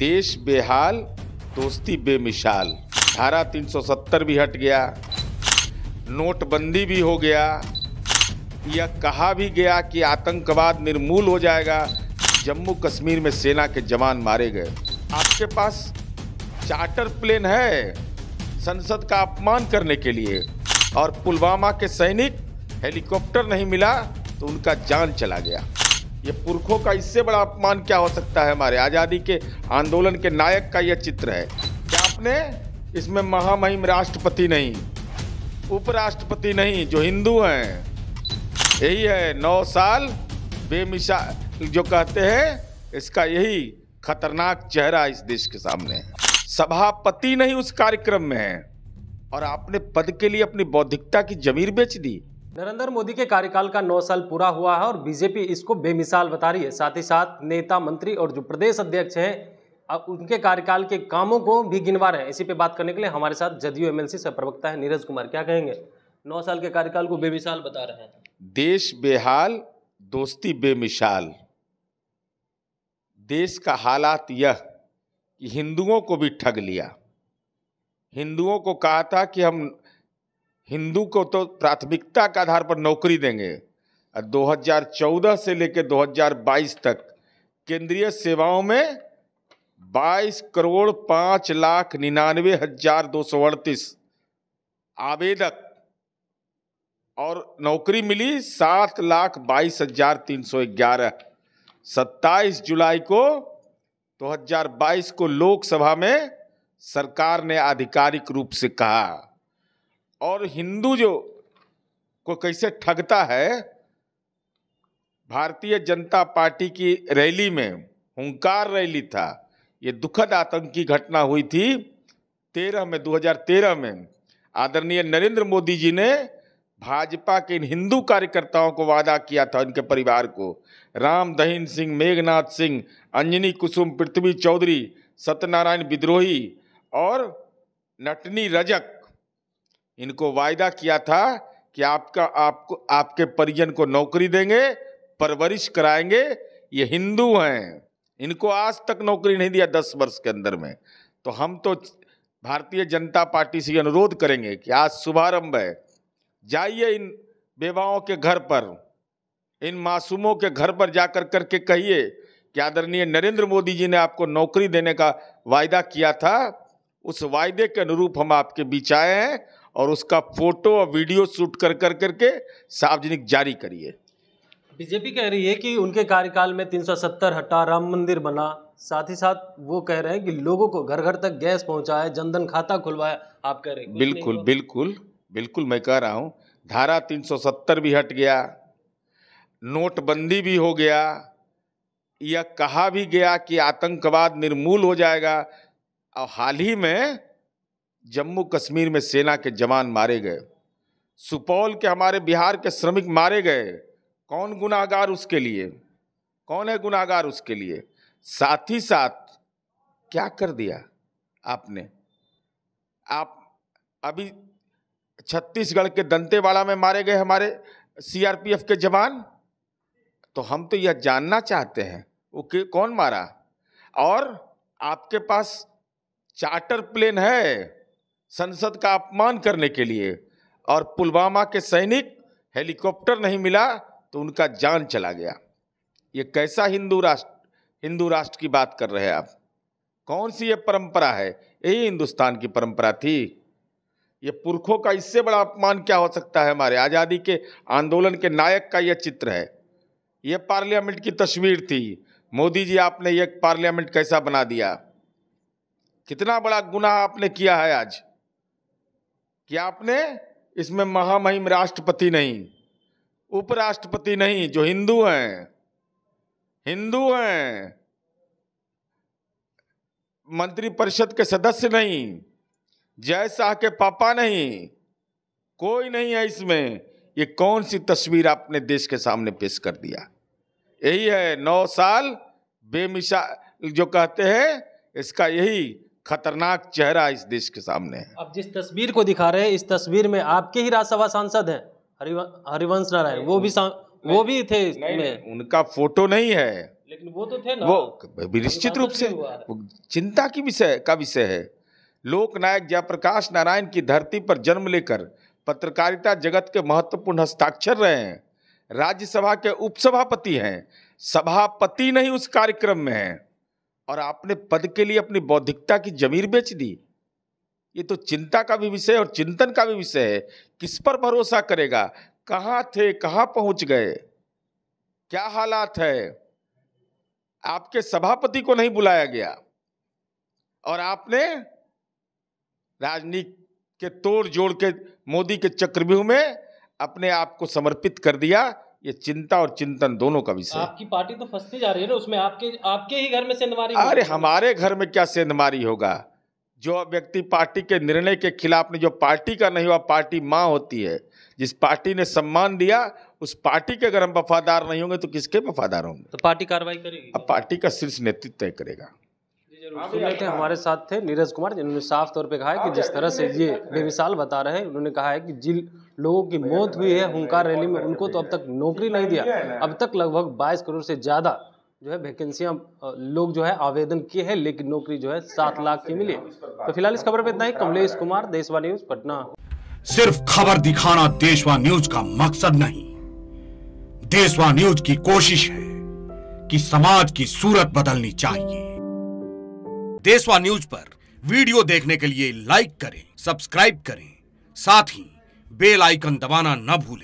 देश बेहाल दोस्ती बेमिसाल धारा 370 भी हट गया नोटबंदी भी हो गया यह कहा भी गया कि आतंकवाद निर्मूल हो जाएगा जम्मू कश्मीर में सेना के जवान मारे गए आपके पास चार्टर प्लेन है संसद का अपमान करने के लिए और पुलवामा के सैनिक हेलीकॉप्टर नहीं मिला तो उनका जान चला गया ये पुरखों का इससे बड़ा अपमान क्या हो सकता है हमारे आज़ादी के आंदोलन के नायक का यह चित्र है क्या आपने इसमें महामहिम राष्ट्रपति नहीं उपराष्ट्रपति नहीं जो हिंदू हैं यही है नौ साल बेमिसाल जो कहते हैं इसका यही खतरनाक चेहरा इस देश के सामने है सभापति नहीं उस कार्यक्रम में है और आपने पद के लिए अपनी बौद्धिकता की जमीर बेच दी नरेंद्र मोदी के कार्यकाल का नौ साल पूरा हुआ है और बीजेपी इसको बेमिसाल बता रही है साथ ही साथ नेता मंत्री और जो प्रदेश अध्यक्ष हैं उनके कार्यकाल के कामों को भी गिनवा रहे हैं इसी पे बात करने के लिए हमारे साथ जदयू एमएलसी एल प्रवक्ता है नीरज कुमार क्या कहेंगे नौ साल के कार्यकाल को बेमिसाल बता रहे हैं देश बेहाल दोस्ती बेमिसाल देश का हालात यह कि हिंदुओं को भी ठग लिया हिंदुओं को कहा था कि हम हिंदू को तो प्राथमिकता के आधार पर नौकरी देंगे और 2014 से लेकर 2022 तक केंद्रीय सेवाओं में 22 करोड़ पाँच लाख निन्यानवे हजार दो सौ अड़तीस आवेदक और नौकरी मिली सात लाख बाईस हजार तीन सौ ग्यारह सत्ताईस जुलाई को 2022 को लोकसभा में सरकार ने आधिकारिक रूप से कहा और हिंदू जो को कैसे ठगता है भारतीय जनता पार्टी की रैली में हुंकार रैली था ये दुखद आतंकी घटना हुई थी तेरह में 2013 में आदरणीय नरेंद्र मोदी जी ने भाजपा के इन हिंदू कार्यकर्ताओं को वादा किया था उनके परिवार को राम दहीन सिंह मेघनाथ सिंह अंजनी कुसुम पृथ्वी चौधरी सत्यनारायण विद्रोही और नटनी रजक इनको वायदा किया था कि आपका आपको आपके परिजन को नौकरी देंगे परवरिश कराएंगे ये हिंदू हैं इनको आज तक नौकरी नहीं दिया दस वर्ष के अंदर में तो हम तो भारतीय जनता पार्टी से अनुरोध करेंगे कि आज शुभारंभ है जाइए इन बेवाओं के घर पर इन मासूमों के घर पर जाकर करके कहिए कि आदरणीय नरेंद्र मोदी जी ने आपको नौकरी देने का वायदा किया था उस वायदे के अनुरूप हम आपके बीच आए हैं और उसका फोटो और वीडियो शूट कर कर करके सार्वजनिक जारी करिए बीजेपी कह रही है कि उनके कार्यकाल में 370 हटा राम मंदिर बना साथ ही साथ वो कह रहे हैं कि लोगों को घर घर तक गैस पहुंचाया जनधन खाता खुलवाया आप कह रहे हैं बिल्कुल बिल्कुल बिल्कुल मैं कह रहा हूँ धारा 370 भी हट गया नोटबंदी भी हो गया यह कहा भी गया कि आतंकवाद निर्मूल हो जाएगा और हाल ही में जम्मू कश्मीर में सेना के जवान मारे गए सुपौल के हमारे बिहार के श्रमिक मारे गए कौन गुनाहगार उसके लिए कौन है गुनाहगार उसके लिए साथ ही साथ क्या कर दिया आपने आप अभी छत्तीसगढ़ के दंतेवाड़ा में मारे गए हमारे सीआरपीएफ के जवान तो हम तो यह जानना चाहते हैं वो के, कौन मारा और आपके पास चार्टर प्लेन है संसद का अपमान करने के लिए और पुलवामा के सैनिक हेलीकॉप्टर नहीं मिला तो उनका जान चला गया ये कैसा हिंदू राष्ट्र हिंदू राष्ट्र की बात कर रहे हैं आप कौन सी ये परंपरा है यही हिंदुस्तान की परंपरा थी ये पुरखों का इससे बड़ा अपमान क्या हो सकता है हमारे आज़ादी के आंदोलन के नायक का यह चित्र है ये पार्लियामेंट की तस्वीर थी मोदी जी आपने ये पार्लियामेंट कैसा बना दिया कितना बड़ा गुनाह आपने किया है आज कि आपने इसमें महामहिम राष्ट्रपति नहीं उपराष्ट्रपति नहीं जो हिंदू हैं हिंदू हैं मंत्रिपरिषद के सदस्य नहीं जय शाह के पापा नहीं कोई नहीं है इसमें ये कौन सी तस्वीर आपने देश के सामने पेश कर दिया यही है नौ साल बेमिसाल जो कहते हैं इसका यही खतरनाक चेहरा इस देश के सामने है अब जिस तस्वीर को दिखा रहे हैं इस तस्वीर में आपके ही राज्यसभा सांसद हैं हरिवंश नारायण वो भी वो भी थे इसमें उनका फोटो नहीं है लेकिन वो तो थे ना वो निश्चित रूप से तो चिंता की विषय का विषय है लोकनायक जयप्रकाश नारायण की धरती पर जन्म लेकर पत्रकारिता जगत के महत्वपूर्ण हस्ताक्षर रहे हैं राज्यसभा के उपसभापति हैं सभापति नहीं उस कार्यक्रम में हैं और आपने पद के लिए अपनी बौद्धिकता की जमीर बेच दी ये तो चिंता का भी विषय और चिंतन का भी विषय है किस पर भरोसा करेगा कहाँ थे कहाँ पहुंच गए क्या हालात है आपके सभापति को नहीं बुलाया गया और आपने राजनीति के तोड़ जोड़ के मोदी के चक्रव्यूह में अपने आप को समर्पित कर दिया ये चिंता और चिंतन दोनों का विषय आपकी पार्टी तो फंसती जा रही है ना उसमें आपके आपके ही घर में सेंधमारी अरे हमारे घर में क्या सेंधमारी होगा जो व्यक्ति पार्टी के निर्णय के खिलाफ ने जो पार्टी का नहीं हुआ पार्टी माँ होती है जिस पार्टी ने सम्मान दिया उस पार्टी के अगर हम वफादार नहीं होंगे तो किसके वफादार होंगे तो पार्टी कार्रवाई करेगी अब पार्टी का शीर्ष नेतृत्व तय करेगा सुन लेते हैं हमारे साथ थे नीरज कुमार जिन्होंने साफ तौर पे कहा है कि हाँ, जिस तरह से ये बेमिसाल बता रहे हैं उन्होंने कहा है कि जिन लोगों की मौत हुई है हुंकार रैली में उनको तो अब तक नौकरी नहीं दिया अब तक लगभग 22 करोड़ से ज़्यादा जो है वैकेंसियाँ लोग जो है आवेदन किए हैं लेकिन नौकरी जो है सात लाख की मिली तो फिलहाल इस खबर पर इतना ही कमलेश कुमार देशवा न्यूज पटना सिर्फ खबर दिखाना देशवा न्यूज का मकसद नहीं देशवा न्यूज की कोशिश है कि समाज की सूरत बदलनी चाहिए देशवा न्यूज पर वीडियो देखने के लिए लाइक करें सब्सक्राइब करें साथ ही बेल आइकन दबाना न भूलें